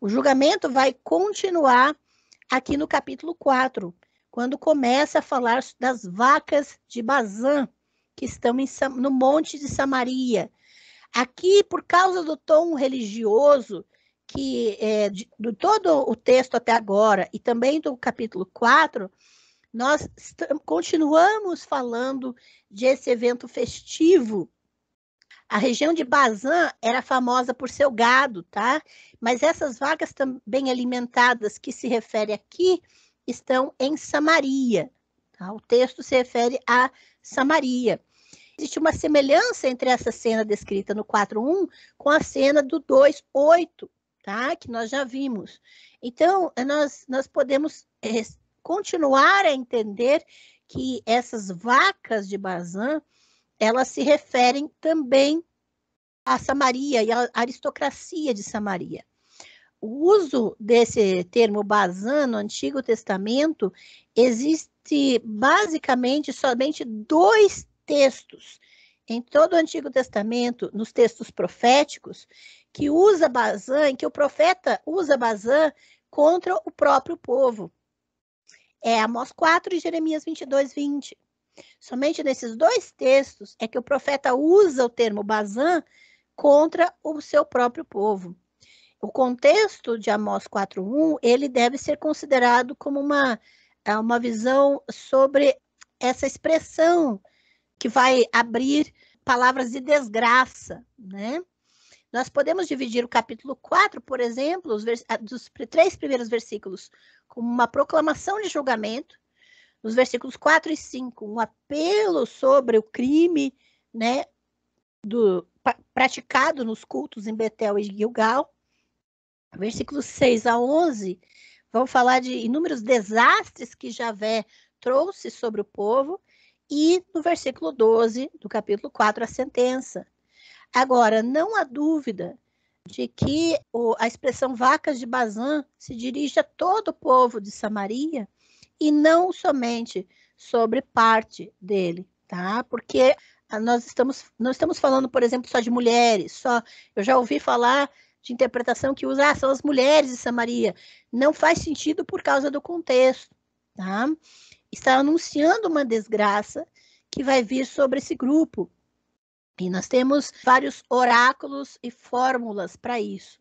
O julgamento vai continuar aqui no capítulo 4, quando começa a falar das vacas de Bazã, que estão em, no Monte de Samaria. Aqui, por causa do tom religioso que é, de, todo o texto até agora e também do capítulo 4, nós continuamos falando desse evento festivo a região de Bazan era famosa por seu gado, tá? Mas essas vacas também alimentadas que se refere aqui estão em Samaria. Tá? O texto se refere a Samaria. Existe uma semelhança entre essa cena descrita no 4.1 com a cena do 2.8, tá? que nós já vimos. Então, nós, nós podemos eh, continuar a entender que essas vacas de Bazan elas se referem também a Samaria e a aristocracia de Samaria. O uso desse termo bazan no Antigo Testamento existe basicamente somente dois textos em todo o Antigo Testamento, nos textos proféticos, que usa bazan, em que o profeta usa bazan contra o próprio povo. É Amós 4 e Jeremias 22, 20. Somente nesses dois textos é que o profeta usa o termo Bazan contra o seu próprio povo. O contexto de Amós 4.1, ele deve ser considerado como uma, é, uma visão sobre essa expressão que vai abrir palavras de desgraça, né? Nós podemos dividir o capítulo 4, por exemplo, os dos três primeiros versículos, como uma proclamação de julgamento, nos versículos 4 e 5, um apelo sobre o crime né, do, praticado nos cultos em Betel e Gilgal. Versículos 6 a 11 vão falar de inúmeros desastres que Javé trouxe sobre o povo. E no versículo 12 do capítulo 4, a sentença. Agora, não há dúvida de que a expressão vacas de Bazã se dirige a todo o povo de Samaria e não somente sobre parte dele, tá? Porque ah, nós estamos não estamos falando, por exemplo, só de mulheres, só eu já ouvi falar de interpretação que usa ah, são as mulheres de Samaria. Não faz sentido por causa do contexto, tá? Está anunciando uma desgraça que vai vir sobre esse grupo. E nós temos vários oráculos e fórmulas para isso,